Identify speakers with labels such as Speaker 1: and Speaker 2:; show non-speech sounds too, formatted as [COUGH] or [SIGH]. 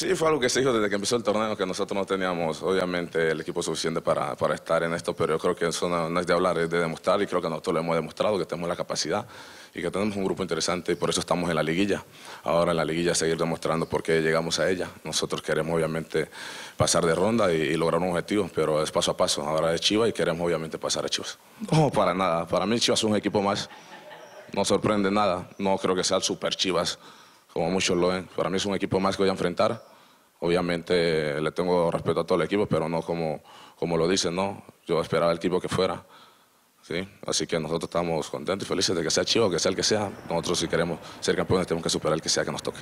Speaker 1: Sí, fue algo que se dijo desde que empezó el torneo, que nosotros no teníamos, obviamente, el equipo suficiente para, para estar en esto, pero yo creo que eso no, es de hablar, es de demostrar, y creo que nosotros lo hemos demostrado, que tenemos la capacidad y que tenemos un grupo interesante, y por eso estamos en la liguilla. Ahora en la liguilla seguir demostrando por qué llegamos a ella. Nosotros queremos, obviamente, pasar de ronda y, y lograr un objetivo, pero es paso a paso. Ahora es Chivas y queremos, obviamente, pasar a Chivas. [LAUGHS] No, para nada. Para mí Chivas es un equipo más. No sorprende nada. No creo que sea el Super Chivas, como muchos lo ven. Para mí es un equipo más que voy a enfrentar Obviamente eh, le tengo respeto a todo el equipo, pero no como, lo dicen, ¿no? Yo esperaba el equipo que fuera. Así que nosotros estamos contentos y felices de que sea Chivo, que sea el que sea. Nosotros si queremos ser campeones tenemos que superar el que sea que nos toque.